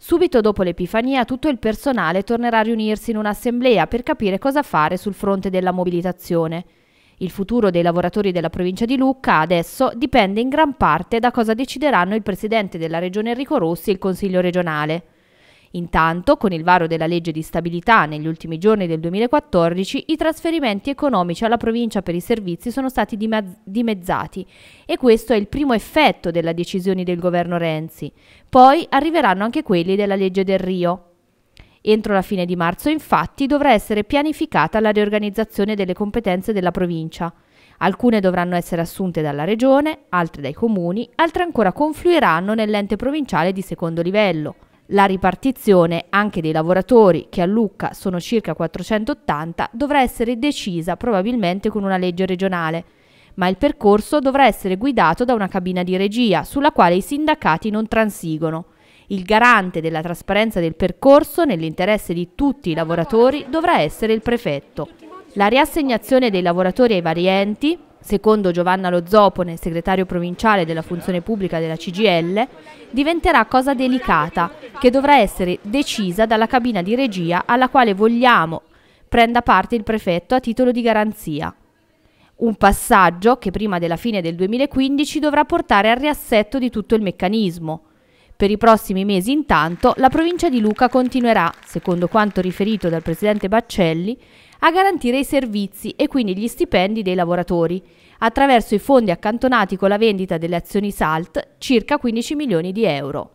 Subito dopo l'Epifania tutto il personale tornerà a riunirsi in un'assemblea per capire cosa fare sul fronte della mobilitazione. Il futuro dei lavoratori della provincia di Lucca adesso dipende in gran parte da cosa decideranno il presidente della regione Enrico Rossi e il consiglio regionale. Intanto, con il varo della legge di stabilità negli ultimi giorni del 2014, i trasferimenti economici alla provincia per i servizi sono stati dimezzati e questo è il primo effetto della decisione del governo Renzi. Poi arriveranno anche quelli della legge del Rio. Entro la fine di marzo, infatti, dovrà essere pianificata la riorganizzazione delle competenze della provincia. Alcune dovranno essere assunte dalla regione, altre dai comuni, altre ancora confluiranno nell'ente provinciale di secondo livello. La ripartizione anche dei lavoratori, che a Lucca sono circa 480, dovrà essere decisa probabilmente con una legge regionale, ma il percorso dovrà essere guidato da una cabina di regia sulla quale i sindacati non transigono. Il garante della trasparenza del percorso, nell'interesse di tutti i lavoratori, dovrà essere il prefetto. La riassegnazione dei lavoratori ai vari enti, secondo Giovanna Lozzopone, segretario provinciale della funzione pubblica della CGL, diventerà cosa delicata che dovrà essere decisa dalla cabina di regia alla quale vogliamo prenda parte il prefetto a titolo di garanzia. Un passaggio che prima della fine del 2015 dovrà portare al riassetto di tutto il meccanismo, per i prossimi mesi intanto la provincia di Luca continuerà, secondo quanto riferito dal presidente Baccelli, a garantire i servizi e quindi gli stipendi dei lavoratori, attraverso i fondi accantonati con la vendita delle azioni SALT, circa 15 milioni di euro.